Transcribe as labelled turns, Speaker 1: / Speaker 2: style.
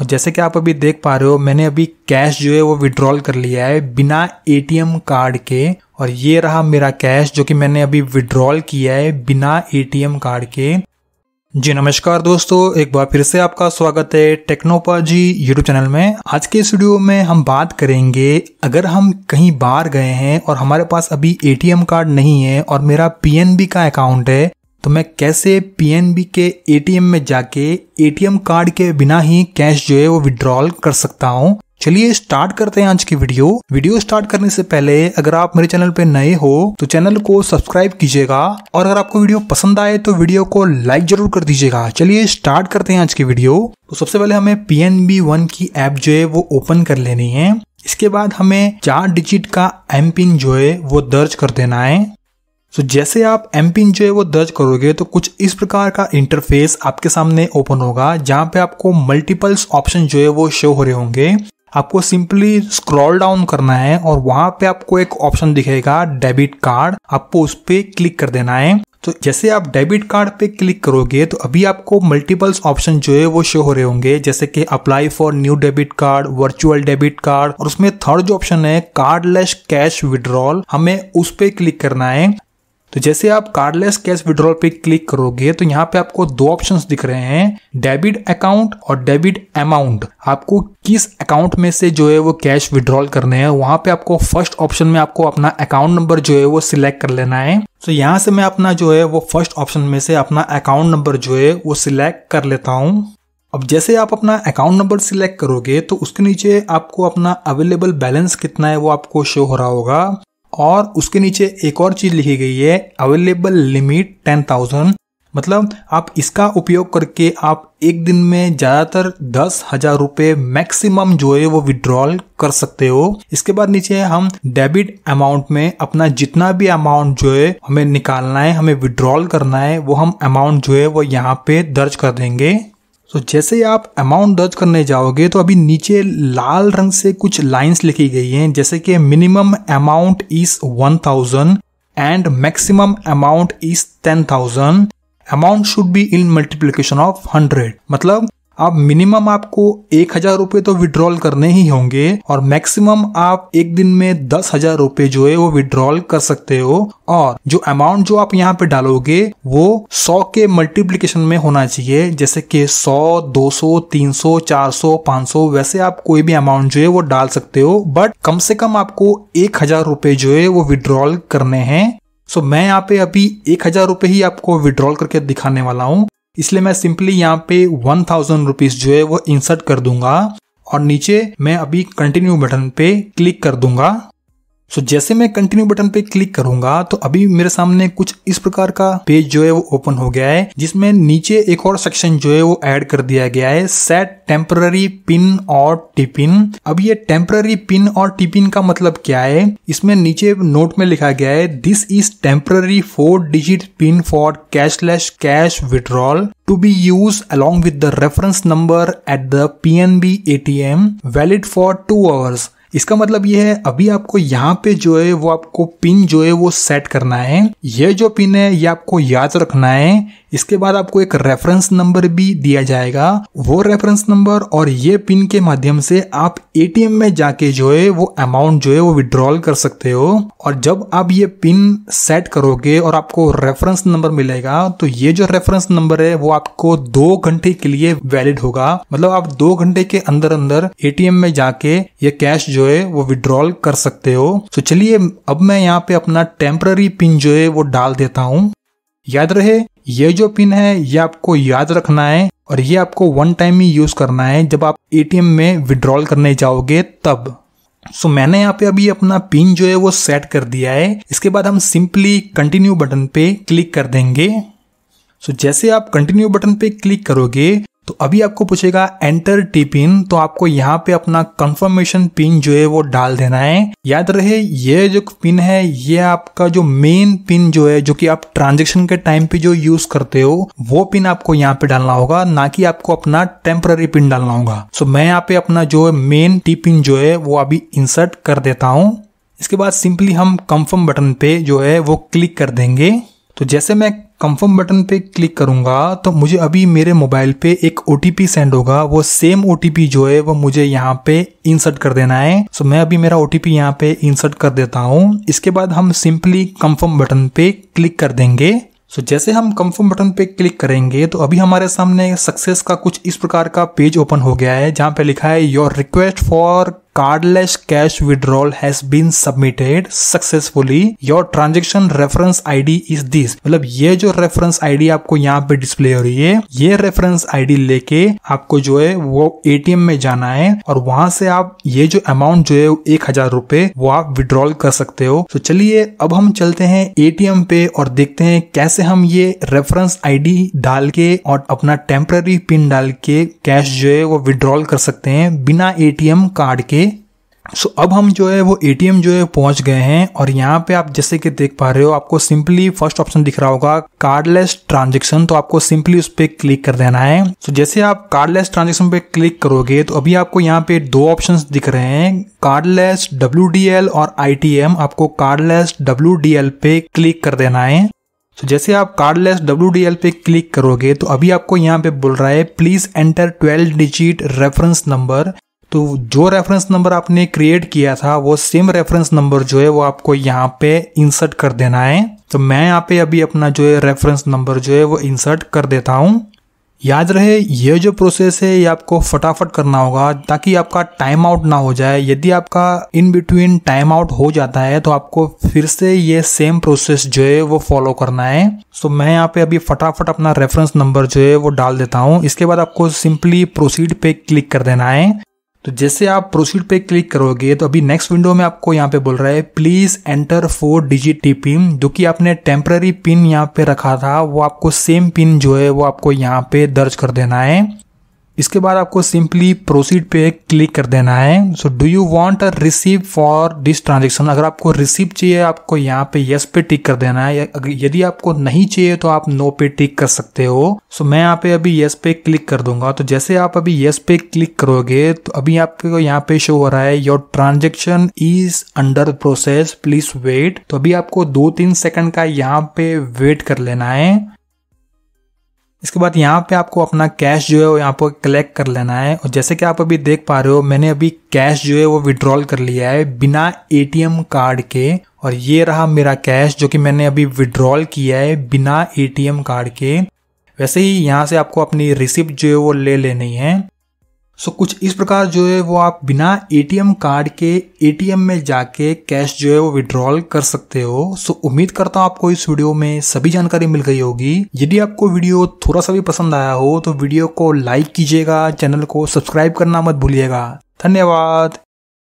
Speaker 1: और जैसे कि आप अभी देख पा रहे हो मैंने अभी कैश जो है वो विड्रॉल कर लिया है बिना एटीएम कार्ड के और ये रहा मेरा कैश जो कि मैंने अभी विड्रॉल किया है बिना एटीएम कार्ड के जी नमस्कार दोस्तों एक बार फिर से आपका स्वागत है टेक्नोपाजी यूट्यूब चैनल में आज के स्टूडियो में हम बात करेंगे अगर हम कहीं बाहर गए हैं और हमारे पास अभी एटीएम कार्ड नहीं है और मेरा पीएनबी का अकाउंट है तो मैं कैसे पीएनबी के एटीएम में जाके एटीएम कार्ड के बिना ही कैश जो है वो विड्रॉल कर सकता हूँ चलिए स्टार्ट करते हैं आज की वीडियो वीडियो स्टार्ट करने से पहले अगर आप मेरे चैनल पे नए हो तो चैनल को सब्सक्राइब कीजिएगा और अगर आपको वीडियो पसंद आए तो वीडियो को लाइक जरूर कर दीजिएगा चलिए स्टार्ट करते हैं आज की वीडियो तो सबसे पहले हमें पी एन बी वन की ऐप जो है वो ओपन कर लेनी है इसके बाद हमें चार डिजिट का एम पिन जो है वो दर्ज कर देना है सो जैसे आप एम पिन जो है वो दर्ज करोगे तो कुछ इस प्रकार का इंटरफेस आपके सामने ओपन होगा जहाँ पे आपको मल्टीपल्स ऑप्शन जो है वो शो हो रहे होंगे आपको सिंपली स्क्रॉल डाउन करना है और वहां पे आपको एक ऑप्शन दिखेगा डेबिट कार्ड आपको उस पर क्लिक कर देना है तो जैसे आप डेबिट कार्ड पे क्लिक करोगे तो अभी आपको मल्टीपल्स ऑप्शन जो है वो शो हो रहे होंगे जैसे कि apply for new debit card virtual debit card और उसमें थर्ड जो ऑप्शन है कार्डलेस कैश विड्रॉल हमें उस पर क्लिक करना है तो जैसे आप कार्डलेस कैश विड्रॉल पे क्लिक करोगे तो यहाँ पे आपको दो ऑप्शंस दिख रहे हैं डेबिट अकाउंट और डेबिट अमाउंट आपको किस अकाउंट में से जो है वो कैश विड्रॉल करने हैं वहां पे आपको फर्स्ट ऑप्शन में आपको अपना अकाउंट नंबर जो है वो सिलेक्ट कर लेना है तो so, यहाँ से मैं अपना जो है वो फर्स्ट ऑप्शन में से अपना अकाउंट नंबर जो है वो सिलेक्ट कर लेता हूँ अब जैसे आप अपना अकाउंट नंबर सिलेक्ट करोगे तो उसके नीचे आपको अपना अवेलेबल बैलेंस कितना है वो आपको शो हो रहा होगा और उसके नीचे एक और चीज़ लिखी गई है अवेलेबल लिमिट टेन थाउजेंड मतलब आप इसका उपयोग करके आप एक दिन में ज़्यादातर दस हजार रुपये मैक्सिमम जो है वो विड्रॉल कर सकते हो इसके बाद नीचे हम डेबिट अमाउंट में अपना जितना भी अमाउंट जो है हमें निकालना है हमें विड्रॉल करना है वो हम अमाउंट जो है वो यहाँ पे दर्ज कर देंगे तो जैसे ही आप अमाउंट दर्ज करने जाओगे तो अभी नीचे लाल रंग से कुछ लाइंस लिखी गई हैं जैसे कि minimum amount is one thousand and maximum amount is ten thousand amount should be in multiplication of hundred मतलब आप मिनिमम आपको एक हजार रुपये तो विड्रॉल करने ही होंगे और मैक्सिमम आप एक दिन में दस हजार रुपये जो है वो विड्रॉल कर सकते हो और जो अमाउंट जो आप यहाँ पे डालोगे वो सौ के मल्टीप्लीकेशन में होना चाहिए जैसे कि सौ दो सौ तीन सौ चार सौ पांच सौ वैसे आप कोई भी अमाउंट जो है वो डाल सकते हो बट कम से कम आपको एक हजार रुपये जो है वो विड्रॉल करने हैं सो so, मैं यहाँ पे अभी एक हजार रुपये ही आपको विड्रॉल करके दिखाने वाला हूँ इसलिए मैं सिंपली यहाँ पे वन थाउजेंड रुपीज जो है वो इंसर्ट कर दूंगा और नीचे मैं अभी कंटिन्यू बटन पे क्लिक कर दूंगा सो जैसे मैं कंटिन्यू बटन पे क्लिक करूंगा तो अभी मेरे सामने कुछ इस प्रकार का पेज जो है वो ओपन हो गया है जिसमें नीचे एक और सेक्शन जो है वो ऐड कर दिया गया है सेट टेम्पररी पिन और टिपिन अब ये टेम्पररी पिन और टिपिन का मतलब क्या है इसमें नीचे नोट में लिखा गया है this is temporary four digit pin for cashless cash withdrawal to be used along with the reference number at the PNB ATM valid for 2 hours इसका मतलब ये है अभी आपको यहाँ पे जो है वो आपको पिन जो है वो सेट करना है ये जो पिन है ये आपको याद रखना है इसके बाद आपको एक रेफरेंस नंबर भी दिया जाएगा वो रेफरेंस नंबर और ये पिन के माध्यम से आप एटीएम में जाके जो है वो अमाउंट जो है वो विड्रॉल कर सकते हो और जब आप ये पिन सेट करोगे और आपको रेफरेंस नंबर मिलेगा तो ये जो रेफरेंस नंबर है वो आपको दो घंटे के लिए वैलिड होगा मतलब आप दो घंटे के अंदर अंदर एटीएम में जाके ये कैश जो है वो विड्रॉल कर सकते हो तो चलिए अब मैं यहाँ पे अपना टेम्पररी पिन जो है वो डाल देता हूँ याद रहे ये जो पिन है ये आपको याद रखना है और ये आपको वन टाइम ही यूज़ करना है जब आप एटीएम में विड्रॉल करने जाओगे तब सो so, मैंने यहाँ पे अभी अपना पिन जो है वो सेट कर दिया है इसके बाद हम सिंपली कंटिन्यू बटन पे क्लिक कर देंगे सो so, जैसे आप कंटिन्यू बटन पे क्लिक करोगे तो अभी आपको पूछेगा एंटर टी पिन तो आपको यहाँ पे अपना कंफर्मेशन पिन जो है वो डाल देना है याद रहे ये जो पिन है ये आपका जो मेन पिन जो है जो कि आप ट्रांजेक्शन के टाइम पे जो यूज करते हो वो पिन आपको यहाँ पे डालना होगा ना कि आपको अपना टेम्पररी पिन डालना होगा सो मैं यहाँ पे अपना जो मेन टी पिन जो है वो अभी इंसर्ट कर देता हूँ इसके बाद सिंपली हम कंफर्म बटन पे जो है वो क्लिक कर देंगे तो जैसे मैं कंफर्म बटन पे क्लिक करूंगा तो मुझे अभी मेरे मोबाइल पे एक ओ सेंड होगा वो सेम ओ जो है वो मुझे यहाँ पे इंसर्ट कर देना है सो मैं अभी मेरा ओ टी पी यहाँ पे इंसर्ट कर देता हूँ इसके बाद हम सिंपली कंफर्म बटन पे क्लिक कर देंगे सो so, जैसे हम कंफर्म बटन पे क्लिक करेंगे तो अभी हमारे सामने सक्सेस का कुछ इस प्रकार का पेज ओपन हो गया है जहाँ पे लिखा है your request for cardless cash withdrawal has been submitted successfully your transaction reference id is this मतलब ये जो रेफरेंस आईडी आपको यहाँ पे डिस्प्ले हो रही है ये रेफरेंस आईडी लेके आपको जो है वो एटीएम में जाना है और वहां से आप ये जो अमाउंट जो है एक हजार रूपए वो आप विड्रॉल कर सकते हो तो चलिए अब हम चलते हैं एटीएम पे और देखते हैं कैसे हम ये रेफरेंस आईडी डाल के और अपना टेम्पररी पिन डाल के कैश जो है वो विड्रॉल कर सकते हैं बिना एटीएम कार्ड के सो so, अब हम जो है वो ए जो है पहुंच गए हैं और यहाँ पे आप जैसे कि देख पा रहे हो आपको सिंपली फर्स्ट ऑप्शन दिख रहा होगा कार्डलेस ट्रांजेक्शन तो आपको सिंपली उस पर क्लिक कर देना है तो so, जैसे आप कार्डलेस ट्रांजेक्शन पे क्लिक करोगे तो अभी आपको यहाँ पे दो ऑप्शन दिख रहे हैं कार्डलेस डब्ल्यू और आई आपको कार्डलेस डब्ल्यू पे क्लिक कर देना है तो जैसे आप कार्डलेस डब्ल्यू पे क्लिक करोगे तो अभी आपको यहाँ पे बोल रहा है please enter 12 digit reference number तो जो रेफरेंस नंबर आपने क्रिएट किया था वो सेम रेफरेंस नंबर जो है वो आपको यहाँ पे इंसर्ट कर देना है तो मैं यहाँ पे अभी अपना जो है रेफरेंस नंबर जो है वो इंसर्ट कर देता हूँ याद रहे ये जो प्रोसेस है ये आपको फटाफट करना होगा ताकि आपका टाइम आउट ना हो जाए यदि आपका इन बिटवीन टाइम आउट हो जाता है तो आपको फिर से ये सेम प्रोसेस जो है वो फॉलो करना है सो मैं यहाँ पे अभी फटाफट अपना रेफरेंस नंबर जो है वो डाल देता हूँ इसके बाद आपको सिंपली प्रोसीड पे क्लिक कर देना है तो जैसे आप प्रोसीड पे क्लिक करोगे तो अभी नेक्स्ट विंडो में आपको यहाँ पे बोल रहा है please enter four digit T pin जो कि आपने टेम्पररी पिन यहाँ पे रखा था वो आपको सेम पिन जो है वो आपको यहाँ पे दर्ज कर देना है इसके बाद आपको सिंपली प्रोसीड पे क्लिक कर देना है so do you want a receive for this transaction अगर आपको रिसीव चाहिए आपको यहाँ पे यस पे टिक कर देना है यदि आपको नहीं चाहिए तो आप नो पे टिक कर सकते हो सो मैं यहाँ पे अभी यस पे क्लिक कर दूंगा तो जैसे आप अभी यस पे क्लिक करोगे तो अभी आपको यहाँ पे शो हो रहा है your transaction is under process please wait तो अभी आपको दो तीन सेकंड का यहाँ पे वेट कर लेना है इसके बाद यहाँ पे आपको अपना कैश जो है वो यहाँ पर कलेक्ट कर लेना है और जैसे कि आप अभी देख पा रहे हो मैंने अभी कैश जो है वो विड्रॉल कर लिया है बिना एटीएम कार्ड के और ये रहा मेरा कैश जो कि मैंने अभी विड्रॉल किया है बिना एटीएम कार्ड के वैसे ही यहाँ से आपको अपनी रिसिप्ट जो है वो ले लेनी है सो कुछ इस प्रकार जो है वो आप बिना एटीएम कार्ड के एटीएम में जाके कैश जो है वो विड्रॉल कर सकते हो सो उम्मीद करता हूँ आपको इस वीडियो में सभी जानकारी मिल गई होगी यदि आपको वीडियो थोड़ा सा भी पसंद आया हो तो वीडियो को लाइक कीजिएगा चैनल को सब्सक्राइब करना मत भूलिएगा धन्यवाद